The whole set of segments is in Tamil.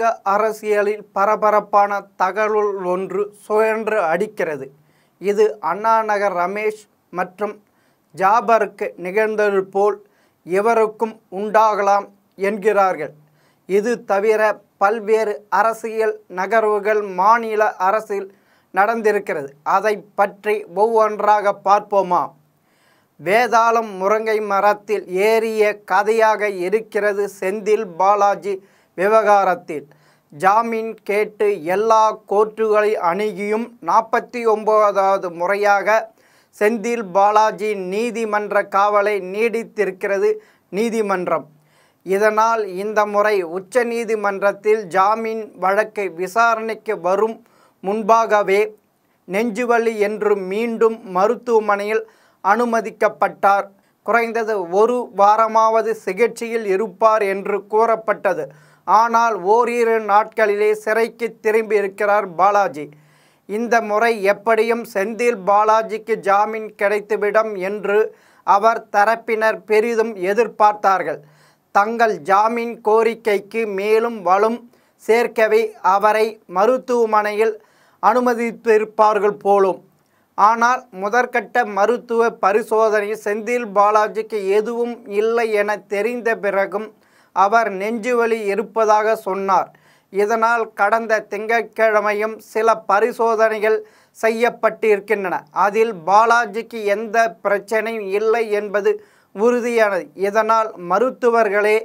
தமிழக அரசியலில் பரபரப்பான தகவல் ஒன்று சுழன்று அடிக்கிறது இது அண்ணாநகர் ரமேஷ் மற்றும் ஜாபருக்கு நிகழ்ந்தது போல் எவருக்கும் உண்டாகலாம் என்கிறார்கள் இது தவிர பல்வேறு அரசியல் நகர்வுகள் மாநில அரசில் நடந்திருக்கிறது அதை பற்றி ஒவ்வொன்றாக பார்ப்போமா வேதாளம் முருங்கை மரத்தில் ஏறிய கதையாக இருக்கிறது செந்தில் பாலாஜி விவகாரத்தில் ஜாமீன் கேட்டு எல்லா கோர்ட்டுகளை அணுகியும் நாற்பத்தி ஒன்பதாவது முறையாக செந்தில் பாலாஜி நீதிமன்ற காவலை நீடித்திருக்கிறது நீதிமன்றம் இதனால் இந்த முறை உச்ச நீதிமன்றத்தில் ஜாமீன் வழக்கை விசாரணைக்கு வரும் முன்பாகவே நெஞ்சுவலி என்று மீண்டும் மருத்துவமனையில் அனுமதிக்கப்பட்டார் குறைந்தது ஒரு வாரமாவது சிகிச்சையில் இருப்பார் என்று கூறப்பட்டது ஆனால் ஓரிரு நாட்களிலே சிறைக்கு திரும்பி இருக்கிறார் பாலாஜி இந்த முறை எப்படியும் செந்தில் பாலாஜிக்கு ஜாமீன் கிடைத்துவிடும் என்று அவர் தரப்பினர் பெரிதும் எதிர்பார்த்தார்கள் தங்கள் ஜாமீன் கோரிக்கைக்கு மேலும் வலும் சேர்க்கவே அவரை மருத்துவமனையில் அனுமதித்திருப்பார்கள் போலும் ஆனால் முதற்கட்ட மருத்துவ பரிசோதனை செந்தில் பாலாஜிக்கு எதுவும் இல்லை என தெரிந்த பிறகும் அவர் நெஞ்சுவலி இருப்பதாக சொன்னார் இதனால் கடந்த திங்கட்கிழமையும் சில பரிசோதனைகள் செய்யப்பட்டிருக்கின்றன அதில் பாலாஜிக்கு எந்த பிரச்சனையும் இல்லை என்பது உறுதியானது இதனால் மருத்துவர்களே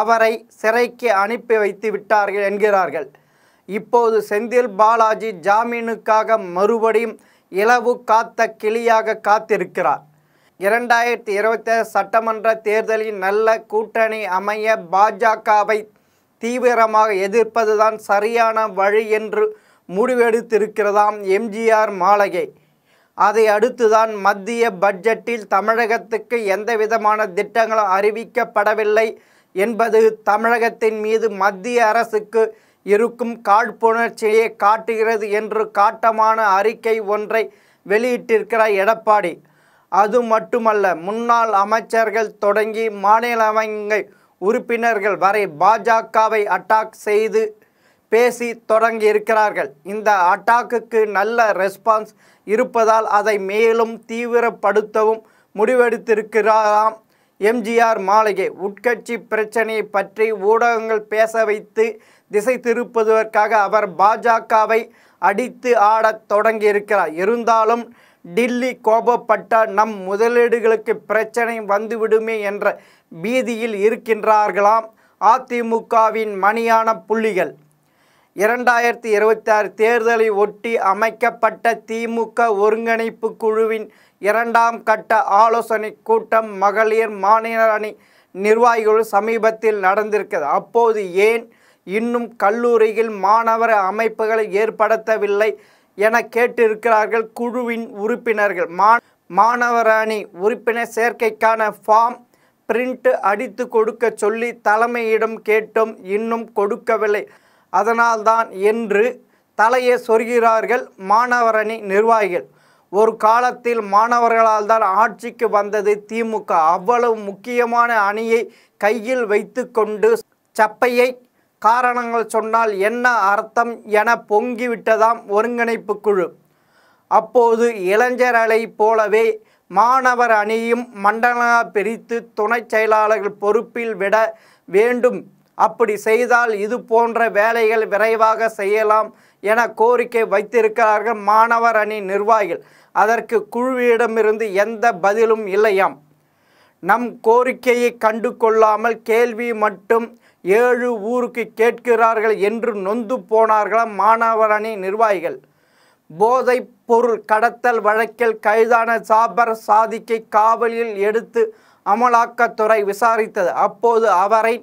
அவரை சிறைக்கு அனுப்பி வைத்து விட்டார்கள் என்கிறார்கள் இப்போது செந்தில் பாலாஜி ஜாமீனுக்காக மறுபடியும் இலவு காத்த கிளியாக காத்திருக்கிறார் இரண்டாயிரத்தி இருபத்தி சட்டமன்ற தேர்தலில் நல்ல கூட்டணி அமைய பாஜகவை தீவிரமாக எதிர்ப்பதுதான் சரியான வழி என்று முடிவெடுத்திருக்கிறதாம் எம்ஜிஆர் மாளிகை அதை அடுத்துதான் மத்திய பட்ஜெட்டில் தமிழகத்துக்கு எந்தவிதமான திட்டங்களும் அறிவிக்கப்படவில்லை என்பது தமிழகத்தின் மீது மத்திய அரசுக்கு இருக்கும் காழ்ப்புணர்ச்சியை காட்டுகிறது என்று காட்டமான அறிக்கை ஒன்றை வெளியிட்டிருக்கிறார் எடப்பாடி அது மட்டுமல்ல முன்னாள் அமைச்சர்கள் தொடங்கி மாநிலவங்கை உறுப்பினர்கள் வரை பாஜகவை அட்டாக் செய்து பேசி தொடங்கி இருக்கிறார்கள் இந்த அட்டாக்குக்கு நல்ல ரெஸ்பான்ஸ் இருப்பதால் அதை மேலும் தீவிரப்படுத்தவும் முடிவெடுத்திருக்கிறாராம் எம்ஜிஆர் மாளிகை உட்கட்சி பிரச்சனையை பற்றி ஊடகங்கள் பேச வைத்து திசை திருப்புவதற்காக அவர் பாஜகவை அடித்து ஆடத் தொடங்கியிருக்கிறார் இருந்தாலும் டில்லி கோபப்பட்ட நம் முதலீடுகளுக்கு பிரச்சனை வந்துவிடுமே என்ற பீதியில் இருக்கின்றார்களாம் அதிமுகவின் மணியான புள்ளிகள் இரண்டாயிரத்தி இருபத்தி ஆறு தேர்தலை ஒட்டி அமைக்கப்பட்ட திமுக ஒருங்கிணைப்பு குழுவின் இரண்டாம் கட்ட ஆலோசனை கூட்டம் மகளிர் மாநில அணி நிர்வாகிகள் சமீபத்தில் நடந்திருக்கிறது அப்போது ஏன் இன்னும் கல்லூரியில் மாணவர் அமைப்புகளை ஏற்படுத்தவில்லை என கேட்டிருக்கிறார்கள் குழுவின் உறுப்பினர்கள் மா மாணவர் உறுப்பினர் சேர்க்கைக்கான ஃபார்ம் பிரிண்ட் அடித்து கொடுக்க சொல்லி தலைமையிடம் கேட்டும் இன்னும் கொடுக்கவில்லை அதனால்தான் என்று தலையை சொல்கிறார்கள் மாணவரணி நிர்வாகிகள் ஒரு காலத்தில் மாணவர்களால் தான் ஆட்சிக்கு வந்தது திமுக அவ்வளவு முக்கியமான அணியை கையில் வைத்து கொண்டு சப்பையை காரணங்கள் சொன்னால் என்ன அர்த்தம் என பொங்கிவிட்டதாம் ஒருங்கிணைப்பு குழு அப்போது இளைஞர் அலை போலவே மாணவர் அணியும் மண்டலமாக பிரித்து துணை செயலாளர்கள் பொறுப்பில் விட வேண்டும் அப்படி செய்தால் இது போன்ற வேலைகள் விரைவாக செய்யலாம் என கோரிக்கை வைத்திருக்கிறார்கள் மாணவர் அணி நிர்வாகிகள் அதற்கு குழுவிடமிருந்து எந்த பதிலும் இல்லையாம் நம் கோரிக்கையை கண்டு கொள்ளாமல் கேள்வி மட்டும் ஏழு ஊருக்கு கேட்கிறார்கள் என்று நொந்து போனார்களாம் மாணவர் அணி நிர்வாகிகள் போதை பொருள் கடத்தல் வழக்கில் கைதான சாபர் சாதிக்கை காவலில் எடுத்து அமலாக்கத்துறை விசாரித்தது அப்போது அவரை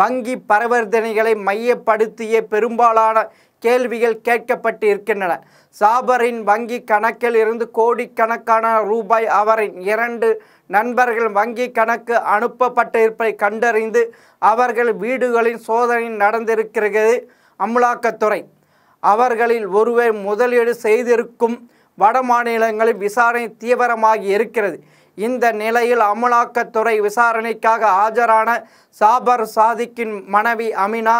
வங்கி பரிவர்த்தனைகளை மையப்படுத்திய பெரும்பாலான கேள்விகள் கேட்கப்பட்டு இருக்கின்றன சாபரின் வங்கி கணக்கில் இருந்து கோடிக்கணக்கான ரூபாய் அவரின் இரண்டு நண்பர்கள் வங்கி கணக்கு அனுப்பப்பட்டு இருப்பதை கண்டறிந்து அவர்கள் வீடுகளின் சோதனை நடந்திருக்கிறது அமுலாக்கத்துறை அவர்களில் ஒருவர் முதலீடு செய்திருக்கும் வட மாநிலங்களில் விசாரணை தீவிரமாகி இருக்கிறது இந்த நிலையில் அமலாக்கத்துறை விசாரணைக்காக ஆஜரான சாபர் சாதிக்கின் மனைவி அமினா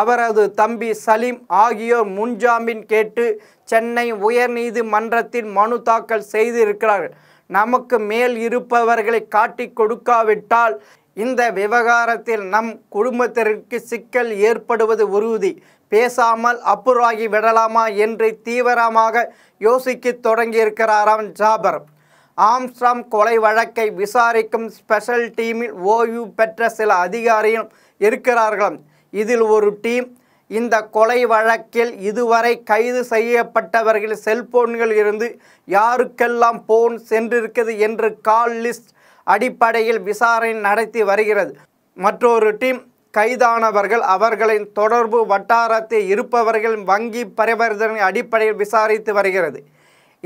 அவரது தம்பி சலீம் ஆகியோர் முன்ஜாமீன் கேட்டு சென்னை உயர்நீதிமன்றத்தில் மனு தாக்கல் செய்திருக்கிறார்கள் நமக்கு மேல் இருப்பவர்களை காட்டி கொடுக்காவிட்டால் இந்த விவகாரத்தில் நம் குடும்பத்திற்கு சிக்கல் ஏற்படுவது உறுதி பேசாமல் அப்புறாகி விடலாமா என்று தீவிரமாக யோசிக்க தொடங்கியிருக்கிறாராம் ஜாபர் ஆம்ஸ்ட்ராம் கொலை வழக்கை விசாரிக்கும் ஸ்பெஷல் டீமில் ஓய்வு பெற்ற சில அதிகாரிகள் இருக்கிறார்களாம் இதில் ஒரு டீம் இந்த கொலை வழக்கில் இதுவரை கைது செய்யப்பட்டவர்கள் செல்போன்கள் இருந்து யாருக்கெல்லாம் போன் சென்றிருக்கிறது என்று கால் லிஸ்ட் அடிப்படையில் விசாரணை நடத்தி வருகிறது மற்றொரு டீம் கைதானவர்கள் அவர்களின் தொடர்பு வட்டாரத்தில் இருப்பவர்கள் வங்கி பரிவர்த்தனை அடிப்படையில் விசாரித்து வருகிறது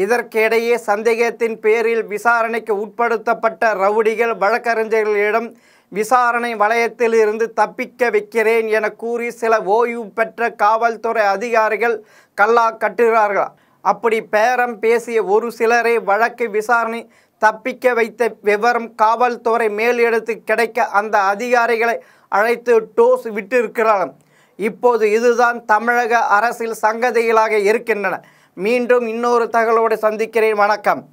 இதற்கிடையே சந்தேகத்தின் பேரில் விசாரணைக்கு உட்படுத்தப்பட்ட ரவுடிகள் வழக்கறிஞர்களிடம் விசாரணை வளையத்தில் இருந்து தப்பிக்க வைக்கிறேன் என கூறி சில ஓய்வு பெற்ற காவல்துறை அதிகாரிகள் கல்லா கட்டுகிறார்கள் அப்படி பேரம் பேசிய ஒரு சிலரை வழக்கு விசாரணை தப்பிக்க வைத்த விவரம் காவல்துறை மேலிடத்து கிடைக்க அந்த அதிகாரிகளை அழைத்து டோஸ் விட்டிருக்கிறார்கள் இப்போது இதுதான் தமிழக அரசில் சங்கதிகளாக இருக்கின்றன மீண்டும் இன்னொரு தகவலோடு சந்திக்கிறேன் வணக்கம்